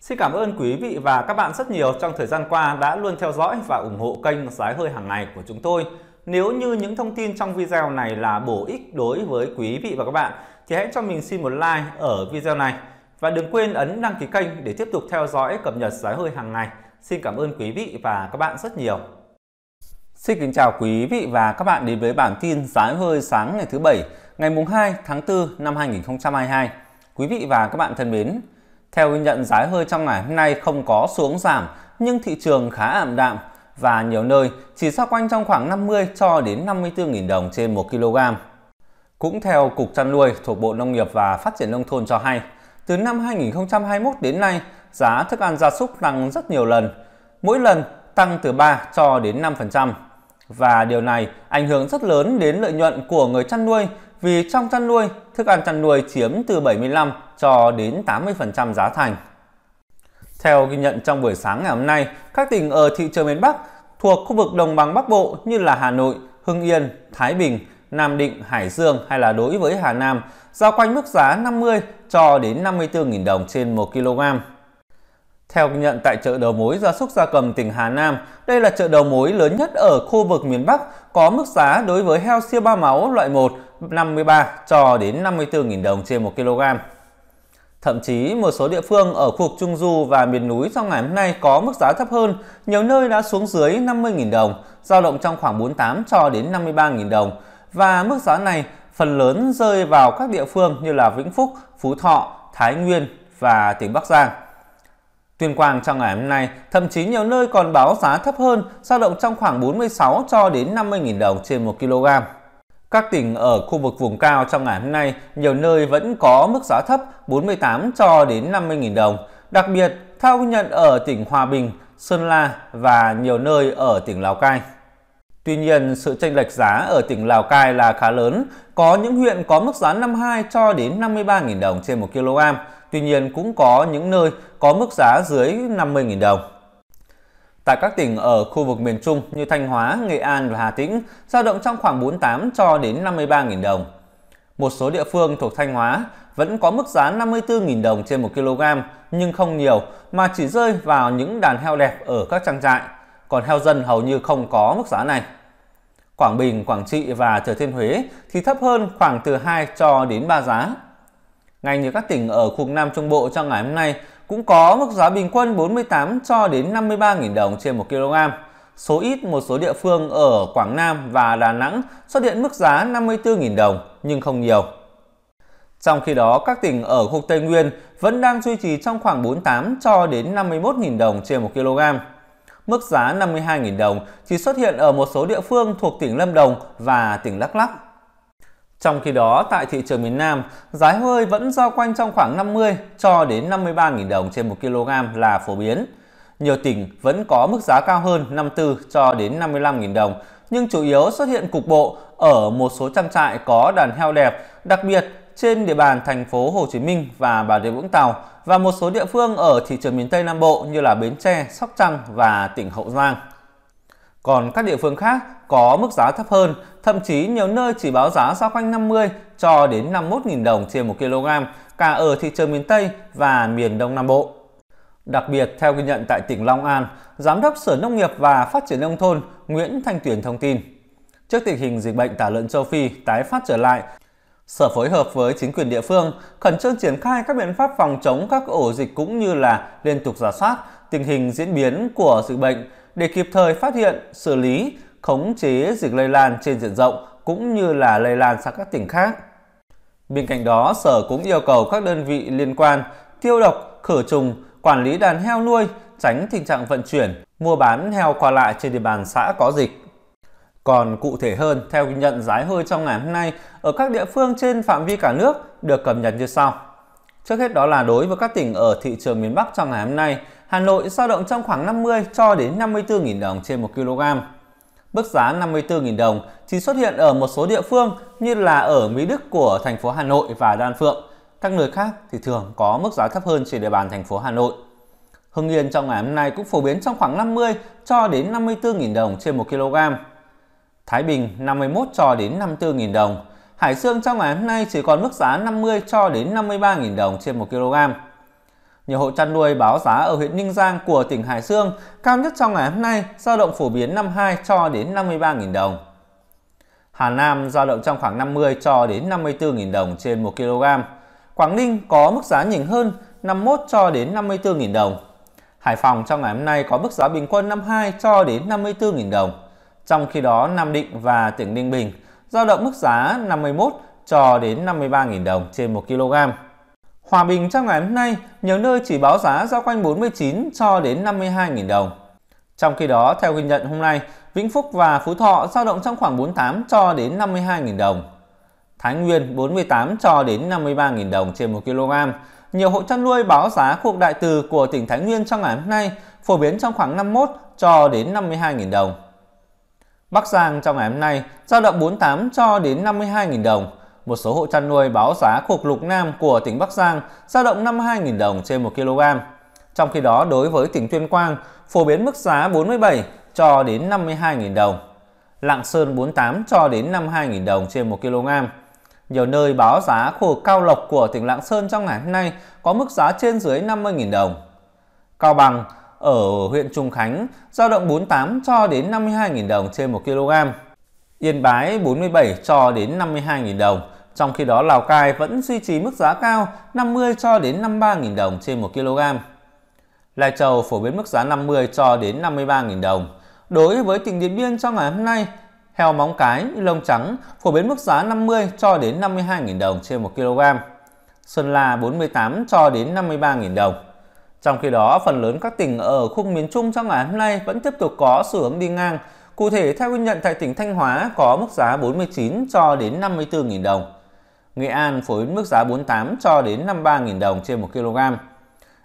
Xin cảm ơn quý vị và các bạn rất nhiều trong thời gian qua đã luôn theo dõi và ủng hộ kênh Giá hơi hàng ngày của chúng tôi. Nếu như những thông tin trong video này là bổ ích đối với quý vị và các bạn thì hãy cho mình xin một like ở video này và đừng quên ấn đăng ký kênh để tiếp tục theo dõi cập nhật giá hơi hàng ngày. Xin cảm ơn quý vị và các bạn rất nhiều. Xin kính chào quý vị và các bạn đến với bản tin giá hơi sáng ngày thứ Bảy, ngày mùng 2 tháng 4 năm 2022. Quý vị và các bạn thân mến, theo ghi nhận giá hơi trong ngày hôm nay không có xuống giảm nhưng thị trường khá ảm đạm và nhiều nơi chỉ xoay quanh trong khoảng 50 cho đến 54.000 đồng trên 1 kg. Cũng theo Cục chăn nuôi thuộc Bộ Nông nghiệp và Phát triển Nông thôn cho hay, từ năm 2021 đến nay, giá thức ăn gia súc tăng rất nhiều lần, mỗi lần tăng từ 3 cho đến 5%. Và điều này ảnh hưởng rất lớn đến lợi nhuận của người chăn nuôi vì trong chăn nuôi, thức ăn chăn nuôi chiếm từ 75 cho đến 80% giá thành. Theo ghi nhận trong buổi sáng ngày hôm nay, các tỉnh ở thị trường miền Bắc thuộc khu vực đồng bằng Bắc Bộ như là Hà Nội, Hưng Yên, Thái Bình, Nam Định, Hải Dương hay là đối với Hà Nam giao quanh mức giá 50 cho đến 54.000 đồng trên 1 kg. Theo nhận tại chợ đầu mối gia súc gia cầm tỉnh Hà Nam, đây là chợ đầu mối lớn nhất ở khu vực miền Bắc, có mức giá đối với heo siêu ba máu loại 1 53 cho đến 54.000 đồng trên 1 kg. Thậm chí một số địa phương ở khu vực Trung Du và miền núi trong ngày hôm nay có mức giá thấp hơn, nhiều nơi đã xuống dưới 50.000 đồng, dao động trong khoảng 48 cho đến 53.000 đồng. Và mức giá này phần lớn rơi vào các địa phương như là Vĩnh Phúc, Phú Thọ, Thái Nguyên và tỉnh Bắc Giang. Tuyên Quang trong ngày hôm nay, thậm chí nhiều nơi còn báo giá thấp hơn, dao động trong khoảng 46 cho đến 50.000 đồng trên 1 kg. Các tỉnh ở khu vực vùng cao trong ngày hôm nay, nhiều nơi vẫn có mức giá thấp 48 cho đến 50.000 đồng. Đặc biệt, theo ghi nhận ở tỉnh Hòa Bình, Sơn La và nhiều nơi ở tỉnh Lào Cai. Tuy nhiên, sự chênh lệch giá ở tỉnh Lào Cai là khá lớn, có những huyện có mức giá 52 cho đến 53.000 đồng trên 1 kg, tuy nhiên cũng có những nơi có mức giá dưới 50.000 đồng. Tại các tỉnh ở khu vực miền Trung như Thanh Hóa, Nghệ An và Hà Tĩnh, dao động trong khoảng 48 cho đến 53.000 đồng. Một số địa phương thuộc Thanh Hóa vẫn có mức giá 54.000 đồng trên 1 kg nhưng không nhiều mà chỉ rơi vào những đàn heo đẹp ở các trang trại còn heo dân hầu như không có mức giá này. Quảng Bình, Quảng Trị và Thừa Thiên Huế thì thấp hơn khoảng từ 2 cho đến 3 giá. Ngay như các tỉnh ở khu Nam Trung Bộ trong ngày hôm nay cũng có mức giá bình quân 48 cho đến 53.000 đồng trên 1 kg. Số ít một số địa phương ở Quảng Nam và Đà Nẵng xuất hiện mức giá 54.000 đồng nhưng không nhiều. Trong khi đó, các tỉnh ở khu Tây Nguyên vẫn đang duy trì trong khoảng 48 cho đến 51.000 đồng trên 1 kg mức giá 52.000 đồng chỉ xuất hiện ở một số địa phương thuộc tỉnh Lâm Đồng và tỉnh Lắc Lắc. Trong khi đó, tại thị trường miền Nam, giá hơi vẫn do quanh trong khoảng 50 cho đến 53.000 đồng trên 1 kg là phổ biến. Nhiều tỉnh vẫn có mức giá cao hơn 54 cho đến 55.000 đồng, nhưng chủ yếu xuất hiện cục bộ ở một số trang trại có đàn heo đẹp, đặc biệt trên địa bàn thành phố Hồ Chí Minh và Bà Rịa Vũng Tàu và một số địa phương ở thị trường miền Tây Nam Bộ như là Bến Tre, Sóc Trăng và tỉnh Hậu Giang. Còn các địa phương khác có mức giá thấp hơn, thậm chí nhiều nơi chỉ báo giá giao quanh 50 cho đến 51.000 đồng trên 1 kg cả ở thị trường miền Tây và miền Đông Nam Bộ. Đặc biệt, theo ghi nhận tại tỉnh Long An, Giám đốc Sở Nông nghiệp và Phát triển Nông thôn Nguyễn Thanh Tuyển thông tin. Trước tình hình dịch bệnh tả lợn châu Phi tái phát trở lại, Sở phối hợp với chính quyền địa phương khẩn trương triển khai các biện pháp phòng chống các ổ dịch cũng như là liên tục giả soát tình hình diễn biến của dịch bệnh để kịp thời phát hiện, xử lý, khống chế dịch lây lan trên diện rộng cũng như là lây lan sang các tỉnh khác. Bên cạnh đó, Sở cũng yêu cầu các đơn vị liên quan tiêu độc, khử trùng, quản lý đàn heo nuôi, tránh tình trạng vận chuyển, mua bán heo qua lại trên địa bàn xã có dịch. Còn cụ thể hơn, theo ghi nhận giá hơi trong ngày hôm nay ở các địa phương trên phạm vi cả nước được cập nhật như sau. Trước hết đó là đối với các tỉnh ở thị trường miền Bắc trong ngày hôm nay, Hà Nội dao động trong khoảng 50 cho đến 54.000 đồng trên 1 kg. Mức giá 54.000 đồng chỉ xuất hiện ở một số địa phương như là ở Mỹ Đức của thành phố Hà Nội và Đan Phượng. Các nơi khác thì thường có mức giá thấp hơn trên địa bàn thành phố Hà Nội. Hưng Yên trong ngày hôm nay cũng phổ biến trong khoảng 50 cho đến 54.000 đồng trên 1 kg. Thái Bình 51 cho đến 54.000 đồng. Hải xương trong ngày hôm nay chỉ còn mức giá 50 cho đến 53.000 đồng trên 1 kg. Nhiều hộ chăn nuôi báo giá ở huyện Ninh Giang của tỉnh Hải Dương cao nhất trong ngày hôm nay dao động phổ biến 52 cho đến 53.000 đồng. Hà Nam dao động trong khoảng 50 cho đến 54.000 đồng trên 1 kg. Quảng Ninh có mức giá nhỉnh hơn 51 cho đến 54.000 đồng. Hải Phòng trong ngày hôm nay có mức giá bình quân 52 cho đến 54.000 đồng. Trong khi đó, Nam Định và tỉnh Ninh Bình giao động mức giá 51 cho đến 53.000 đồng trên 1 kg. Hòa Bình trong ngày hôm nay, nhiều nơi chỉ báo giá giao quanh 49 cho đến 52.000 đồng. Trong khi đó, theo ghi nhận hôm nay, Vĩnh Phúc và Phú Thọ giao động trong khoảng 48 cho đến 52.000 đồng. Thái Nguyên 48 cho đến 53.000 đồng trên 1 kg. Nhiều hộ chăn nuôi báo giá cuộc đại từ của tỉnh Thái Nguyên trong ngày hôm nay phổ biến trong khoảng 51 cho đến 52.000 đồng. Bắc Giang trong ngày hôm nay giao động 48 cho đến 52.000 đồng. Một số hộ chăn nuôi báo giá cục lục nam của tỉnh Bắc Giang giao động 52.000 đồng trên 1 kg. Trong khi đó, đối với tỉnh Tuyên Quang, phổ biến mức giá 47 cho đến 52.000 đồng. Lạng Sơn 48 cho đến 52.000 đồng trên 1 kg. Nhiều nơi báo giá khu cao lộc của tỉnh Lạng Sơn trong ngày hôm nay có mức giá trên dưới 50.000 đồng. Cao Bằng ở huyện Trùng Khánh giao động 48 cho đến 52.000 đồng trên 1 kg. Yên Bái 47 cho đến 52.000 đồng, trong khi đó Lào Cai vẫn duy trì mức giá cao 50 cho đến 53.000 đồng trên 1 kg. Lai Châu phổ biến mức giá 50 cho đến 53.000 đồng. Đối với tỉnh Điện Biên trong ngày hôm nay, heo móng cái, lông trắng phổ biến mức giá 50 cho đến 52.000 đồng trên 1 kg. Sơn La 48 cho đến 53.000 đồng. Trong khi đó, phần lớn các tỉnh ở khu miền Trung trong ngày hôm nay vẫn tiếp tục có xu hướng đi ngang. Cụ thể, theo ghi nhận tại tỉnh Thanh Hóa có mức giá 49 cho đến 54.000 đồng. Nghệ An phối mức giá 48 cho đến 53.000 đồng trên 1 kg.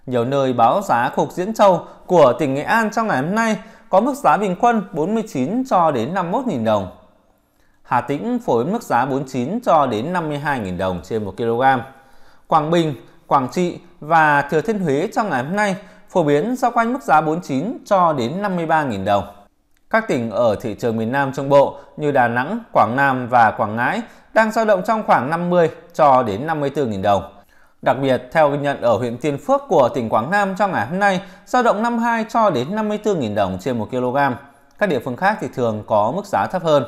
Nhiều nơi báo giá cục Diễn Châu của tỉnh Nghệ An trong ngày hôm nay có mức giá bình quân 49 cho đến 51.000 đồng. Hà Tĩnh phối mức giá 49 cho đến 52.000 đồng trên 1 kg. Quảng Bình Quảng Trị và Thừa Thiên Huế trong ngày hôm nay phổ biến giao quanh mức giá 49 cho đến 53.000 đồng. Các tỉnh ở thị trường miền Nam Trung Bộ như Đà Nẵng, Quảng Nam và Quảng Ngãi đang dao động trong khoảng 50 cho đến 54.000 đồng. Đặc biệt, theo ghi nhận ở huyện Tiên Phước của tỉnh Quảng Nam trong ngày hôm nay, dao động 52 cho đến 54.000 đồng trên 1 kg. Các địa phương khác thì thường có mức giá thấp hơn.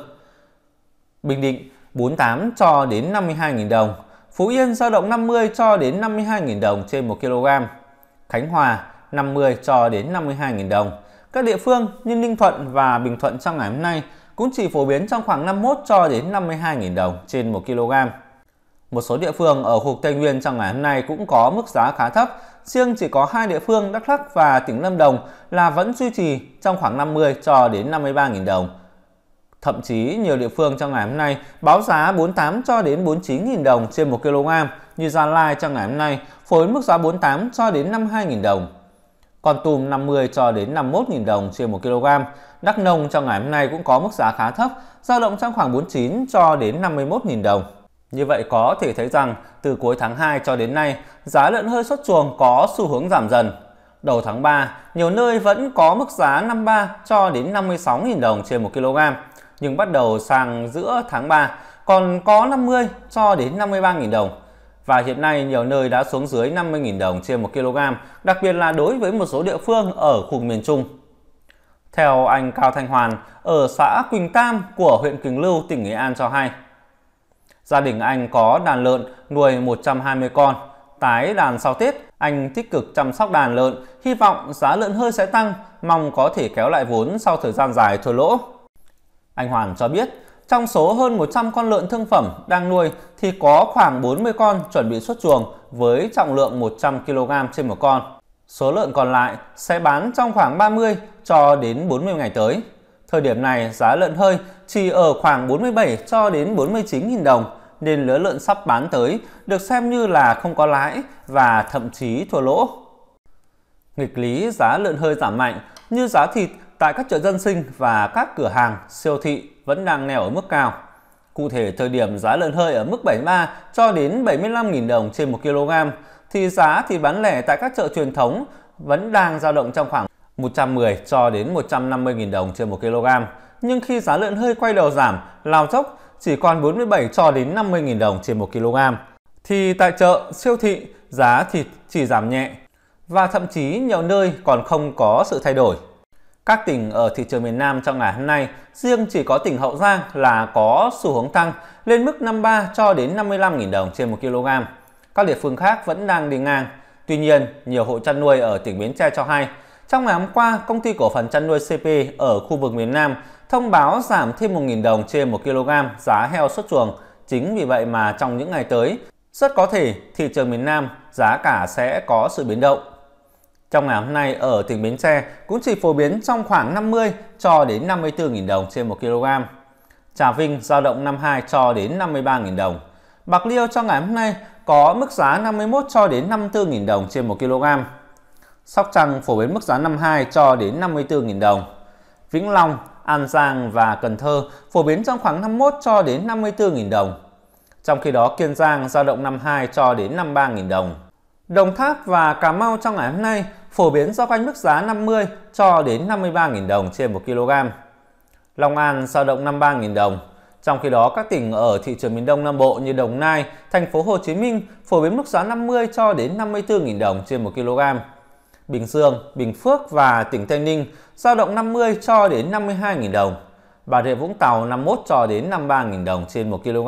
Bình Định 48 cho đến 52.000 đồng, Phú Yên giao động 50 cho đến 52.000 đồng trên 1 kg. Khánh Hòa 50 cho đến 52.000 đồng. Các địa phương như Ninh Thuận và Bình Thuận trong ngày hôm nay cũng chỉ phổ biến trong khoảng 51 cho đến 52.000 đồng trên 1 kg. Một số địa phương ở khu vực Tây Nguyên trong ngày hôm nay cũng có mức giá khá thấp, riêng chỉ có hai địa phương Đắk Lắk và tỉnh Lâm Đồng là vẫn duy trì trong khoảng 50 cho đến 53.000 đồng. Thậm chí nhiều địa phương trong ngày hôm nay báo giá 48 cho đến 49.000 đồng trên 1 kg, như Gia Lai trong ngày hôm nay phối mức giá 48 cho đến 52.000 đồng. Con Tum 50 cho đến 51.000 đồng trên 1 kg. Đắk Nông trong ngày hôm nay cũng có mức giá khá thấp, dao động trong khoảng 49 cho đến 51.000 đồng. Như vậy có thể thấy rằng từ cuối tháng 2 cho đến nay, giá lợn hơi xuất chuồng có xu hướng giảm dần. Đầu tháng 3, nhiều nơi vẫn có mức giá 53 cho đến 56.000 đồng trên 1 kg nhưng bắt đầu sang giữa tháng 3 còn có 50 cho đến 53.000 đồng và hiện nay nhiều nơi đã xuống dưới 50.000 đồng trên 1 kg, đặc biệt là đối với một số địa phương ở khu miền Trung. Theo anh Cao Thanh Hoàn ở xã Quỳnh Tam của huyện Quỳnh Lưu, tỉnh Nghệ An cho hay, gia đình anh có đàn lợn nuôi 120 con, tái đàn sau Tết, anh tích cực chăm sóc đàn lợn, hy vọng giá lợn hơi sẽ tăng, mong có thể kéo lại vốn sau thời gian dài thua lỗ. Anh Hoàng cho biết, trong số hơn 100 con lợn thương phẩm đang nuôi thì có khoảng 40 con chuẩn bị xuất chuồng với trọng lượng 100 kg trên một con. Số lợn còn lại sẽ bán trong khoảng 30 cho đến 40 ngày tới. Thời điểm này giá lợn hơi chỉ ở khoảng 47 cho đến 49 nghìn đồng nên lứa lợn sắp bán tới được xem như là không có lãi và thậm chí thua lỗ. Nghịch lý giá lợn hơi giảm mạnh như giá thịt tại các chợ dân sinh và các cửa hàng, siêu thị vẫn đang neo ở mức cao. Cụ thể, thời điểm giá lợn hơi ở mức 73 cho đến 75.000 đồng trên 1 kg, thì giá thịt bán lẻ tại các chợ truyền thống vẫn đang dao động trong khoảng 110 cho đến 150.000 đồng trên 1 kg. Nhưng khi giá lợn hơi quay đầu giảm, lao dốc chỉ còn 47 cho đến 50.000 đồng trên 1 kg. Thì tại chợ, siêu thị, giá thịt chỉ giảm nhẹ và thậm chí nhiều nơi còn không có sự thay đổi. Các tỉnh ở thị trường miền Nam trong ngày hôm nay, riêng chỉ có tỉnh Hậu Giang là có xu hướng tăng lên mức 53 cho đến 55.000 đồng trên 1 kg. Các địa phương khác vẫn đang đi ngang. Tuy nhiên, nhiều hộ chăn nuôi ở tỉnh Bến Tre cho hay, trong ngày hôm qua, công ty cổ phần chăn nuôi CP ở khu vực miền Nam thông báo giảm thêm 1.000 đồng trên 1 kg giá heo xuất chuồng. Chính vì vậy mà trong những ngày tới, rất có thể thị trường miền Nam giá cả sẽ có sự biến động. Trong ngày hôm nay ở tỉnh Bến Tre cũng chỉ phổ biến trong khoảng 50 cho đến 54.000 đồng trên 1 kg. Trà Vinh giao động 52 cho đến 53.000 đồng. Bạc Liêu trong ngày hôm nay có mức giá 51 cho đến 54.000 đồng trên 1 kg. Sóc Trăng phổ biến mức giá 52 cho đến 54.000 đồng. Vĩnh Long, An Giang và Cần Thơ phổ biến trong khoảng 51 cho đến 54.000 đồng. Trong khi đó Kiên Giang giao động 52 cho đến 53.000 đồng. Đồng Tháp và Cà Mau trong ngày hôm nay phổ biến giao quanh mức giá 50 cho đến 53.000 đồng trên 1 kg. Long An dao động 53.000 đồng. Trong khi đó, các tỉnh ở thị trường miền Đông Nam Bộ như Đồng Nai, thành phố Hồ Chí Minh phổ biến mức giá 50 cho đến 54.000 đồng trên 1 kg. Bình Dương, Bình Phước và tỉnh Tây Ninh dao động 50 cho đến 52.000 đồng. Bà Rịa Vũng Tàu 51 cho đến 53.000 đồng trên 1 kg.